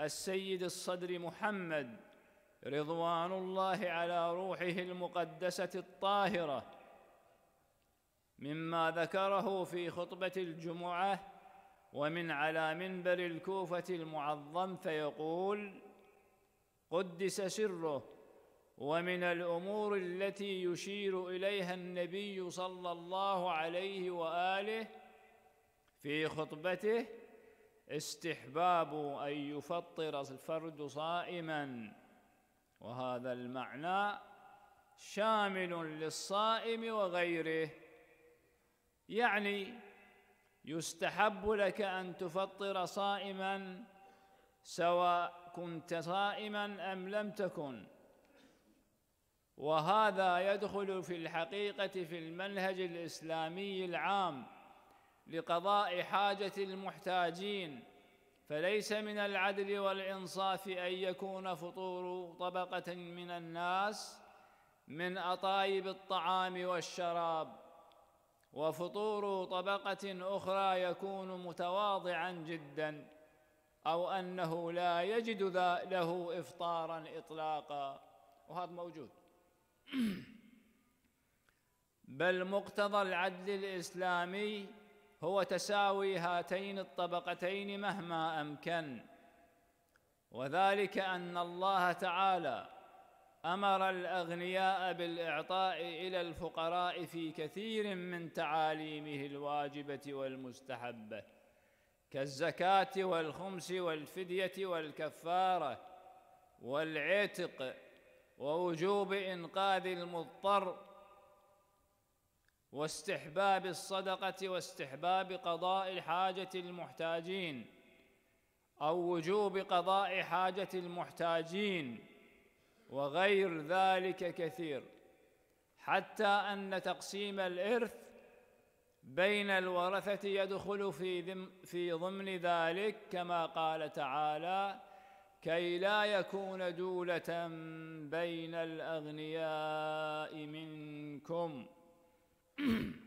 السيد الصدر محمد رضوان الله على روحه المقدسه الطاهره مما ذكره في خطبه الجمعه ومن على منبر الكوفه المعظم فيقول قدس سره ومن الامور التي يشير اليها النبي صلى الله عليه واله في خطبته استحباب أن يفطر الفرد صائما وهذا المعنى شامل للصائم وغيره يعني يستحب لك أن تفطر صائما سواء كنت صائما أم لم تكن وهذا يدخل في الحقيقة في المنهج الإسلامي العام لقضاء حاجة المحتاجين فليس من العدل والإنصاف أن يكون فطور طبقة من الناس من أطايب الطعام والشراب وفطور طبقة أخرى يكون متواضعا جدا أو أنه لا يجد له إفطارا إطلاقا وهذا موجود بل مقتضى العدل الإسلامي هو تساوي هاتين الطبقتين مهما امكن وذلك ان الله تعالى امر الاغنياء بالاعطاء الى الفقراء في كثير من تعاليمه الواجبه والمستحبه كالزكاه والخمس والفديه والكفاره والعتق ووجوب انقاذ المضطر واستحباب الصدقه واستحباب قضاء الحاجه المحتاجين او وجوب قضاء حاجه المحتاجين وغير ذلك كثير حتى ان تقسيم الارث بين الورثه يدخل في ذم في ضمن ذلك كما قال تعالى كي لا يكون دوله بين الاغنياء منكم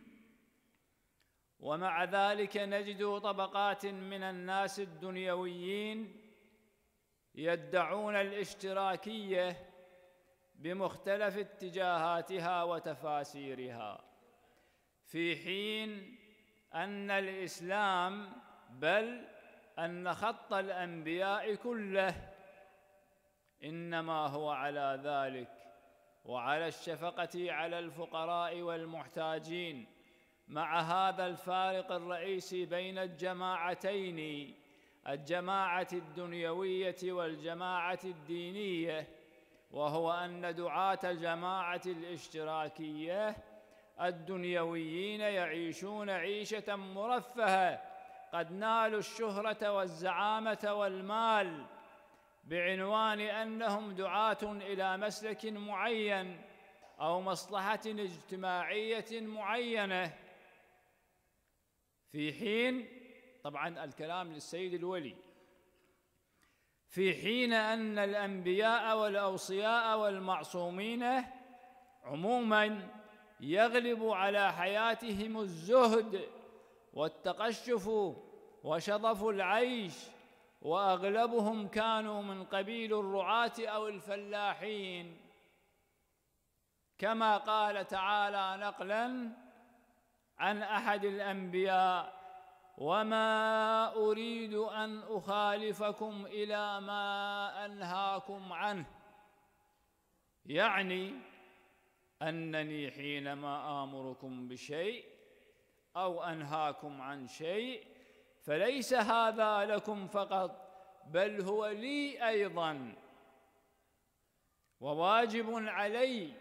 ومع ذلك نجد طبقات من الناس الدنيويين يدعون الاشتراكيه بمختلف اتجاهاتها وتفاسيرها في حين ان الاسلام بل ان خط الانبياء كله انما هو على ذلك وعلى الشفقه على الفقراء والمحتاجين مع هذا الفارق الرئيسي بين الجماعتين الجماعه الدنيويه والجماعه الدينيه وهو ان دعاه الجماعه الاشتراكيه الدنيويين يعيشون عيشه مرفهه قد نالوا الشهره والزعامه والمال بعنوان انهم دعاه الى مسلك معين او مصلحه اجتماعيه معينه في حين طبعا الكلام للسيد الولي في حين ان الانبياء والاوصياء والمعصومين عموما يغلب على حياتهم الزهد والتقشف وشظف العيش واغلبهم كانوا من قبيل الرعاه او الفلاحين كما قال تعالى نقلا عن احد الانبياء وما اريد ان اخالفكم الى ما انهاكم عنه يعني انني حينما امركم بشيء او انهاكم عن شيء فليس هذا لكم فقط بل هو لي أيضا وواجب علي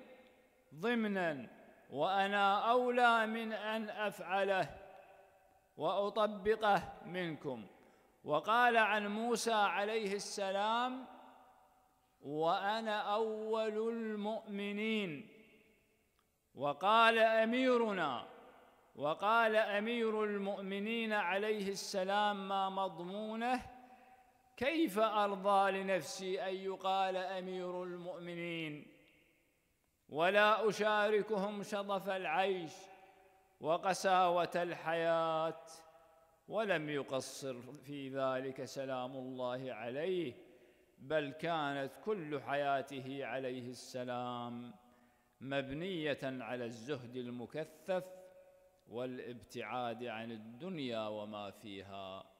ضمنا وأنا أولى من أن أفعله وأطبقه منكم وقال عن موسى عليه السلام وأنا أول المؤمنين وقال أميرنا وقال أمير المؤمنين عليه السلام ما مضمونه كيف أرضى لنفسي أن يقال أمير المؤمنين ولا أشاركهم شظف العيش وقساوة الحياة ولم يقصر في ذلك سلام الله عليه بل كانت كل حياته عليه السلام مبنية على الزهد المكثف والابتعاد عن الدنيا وما فيها